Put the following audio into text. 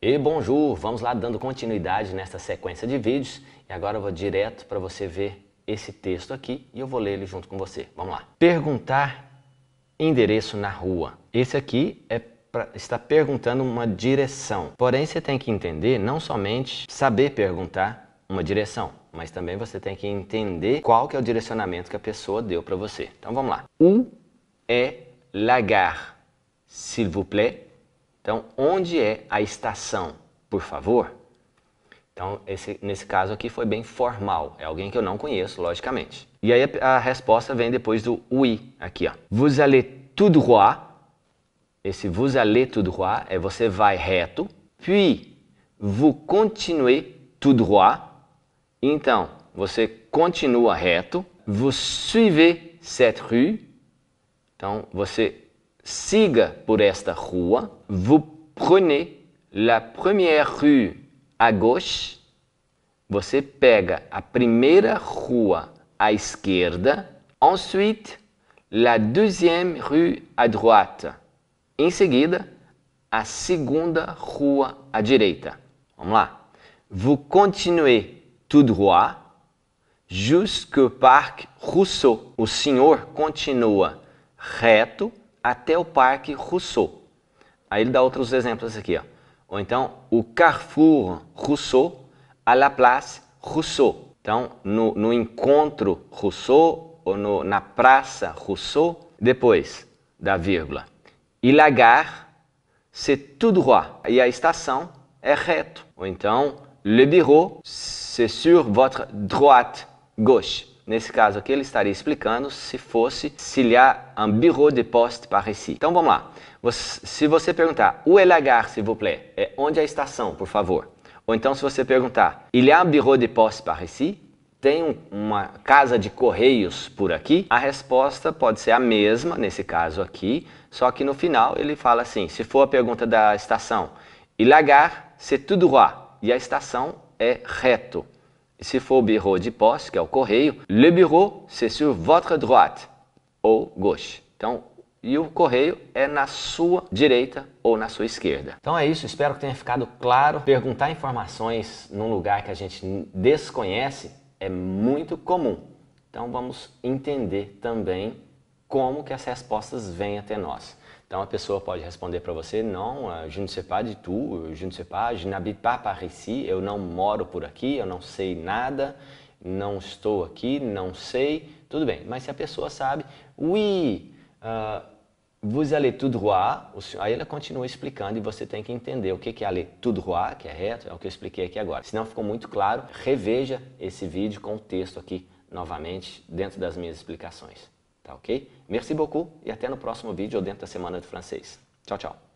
E bonjour, vamos lá dando continuidade nesta sequência de vídeos e agora eu vou direto para você ver esse texto aqui e eu vou ler ele junto com você. Vamos lá. Perguntar endereço na rua. Esse aqui é pra, está perguntando uma direção. Porém, você tem que entender não somente saber perguntar uma direção, mas também você tem que entender qual que é o direcionamento que a pessoa deu para você. Então vamos lá. O é la S'il vous plaît. Então, onde é a estação, por favor? Então, esse, nesse caso aqui foi bem formal. É alguém que eu não conheço, logicamente. E aí a, a resposta vem depois do oui, aqui, ó. Vous allez tout droit. Esse vous allez tout droit é você vai reto. Puis, vous continuez tout droit. Então, você continua reto. Vous suivez cette rue. Então, você Siga por esta rua. Vous prenez la première rue à gauche. Você pega a primeira rua à esquerda. Ensuite, la deuxième rue à droite. Em seguida, a segunda rua à direita. Vamos lá. Vous continuez tout droit jusqu'au parc Rousseau. O senhor continua reto até o Parque Rousseau. Aí ele dá outros exemplos aqui. Ó. Ou então, o Carrefour Rousseau à la Place Rousseau. Então, no, no encontro Rousseau ou no, na Praça Rousseau. Depois da vírgula. E gare c'est tout droit. E a estação é reto. Ou então, le bureau, c'est sur votre droite, gauche. Nesse caso aqui, ele estaria explicando se fosse s'il y a un bureau de poste par ici. Então vamos lá. Você, se você perguntar, où est la gare, s'il vous plaît? É onde é a estação, por favor. Ou então se você perguntar, il y a un bureau de poste par ici? Tem uma casa de correios por aqui? A resposta pode ser a mesma, nesse caso aqui, só que no final ele fala assim, se for a pergunta da estação, il y a gare, c'est tout droit. E a estação é reto. Se for o bureau de poste, que é o correio, le bureau, c'est sur votre droite, ou gauche. Então, e o correio é na sua direita ou na sua esquerda. Então é isso, espero que tenha ficado claro. Perguntar informações num lugar que a gente desconhece é muito comum. Então vamos entender também como que as respostas vêm até nós. Então a pessoa pode responder para você: não, eh, je ne sais pas du tout, je ne sais pas, je n'habite pas par ici, eu não moro por aqui, eu não sei nada, não estou aqui, não sei. Tudo bem, mas se a pessoa sabe, oui, uh, vous allez tout droit, aí ela continua explicando e você tem que entender o que é aller tout droit, que é reto, é o que eu expliquei aqui agora. Se não ficou muito claro, reveja esse vídeo com o texto aqui novamente dentro das minhas explicações. Tá ok? Merci beaucoup e até no próximo vídeo ou dentro da semana de francês. Tchau, tchau.